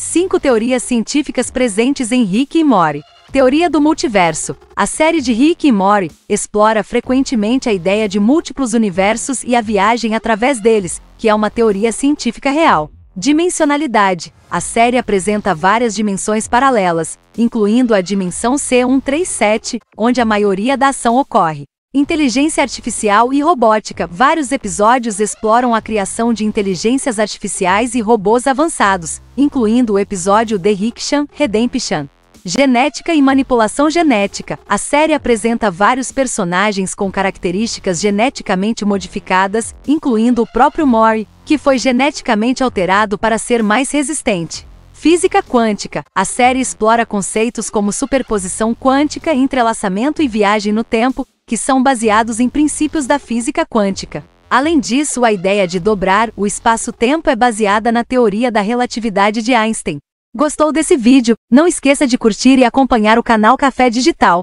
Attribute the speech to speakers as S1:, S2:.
S1: Cinco teorias científicas presentes em Rick e Morty. Teoria do multiverso. A série de Rick e Morty explora frequentemente a ideia de múltiplos universos e a viagem através deles, que é uma teoria científica real. Dimensionalidade. A série apresenta várias dimensões paralelas, incluindo a dimensão C137, onde a maioria da ação ocorre. Inteligência Artificial e Robótica. Vários episódios exploram a criação de inteligências artificiais e robôs avançados, incluindo o episódio The Rickshan Redemption. Genética e manipulação genética. A série apresenta vários personagens com características geneticamente modificadas, incluindo o próprio Mori, que foi geneticamente alterado para ser mais resistente. Física quântica. A série explora conceitos como superposição quântica, entrelaçamento e viagem no tempo, que são baseados em princípios da física quântica. Além disso, a ideia de dobrar o espaço-tempo é baseada na teoria da relatividade de Einstein. Gostou desse vídeo? Não esqueça de curtir e acompanhar o canal Café Digital.